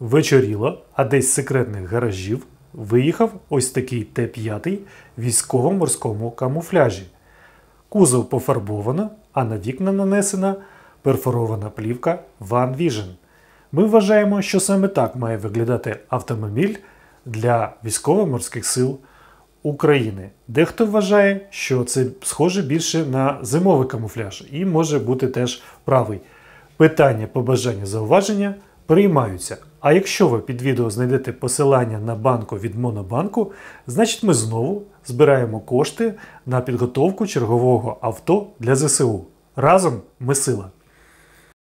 вечоріло, а десь з секретних гаражів виїхав ось такий Т-5 військово-морському камуфляжі. Кузов пофарбовано, а на вікна нанесена перфорована плівка Van Vision. Ми вважаємо, що саме так має виглядати автомобіль для військово-морських сил України. Дехто вважає, що це схоже більше на зимовий камуфляж і може бути теж правий. Питання, побажання, зауваження приймаються. А якщо ви під відео знайдете посилання на банку від Монобанку, значить ми знову збираємо кошти на підготовку чергового авто для ЗСУ. Разом ми сила!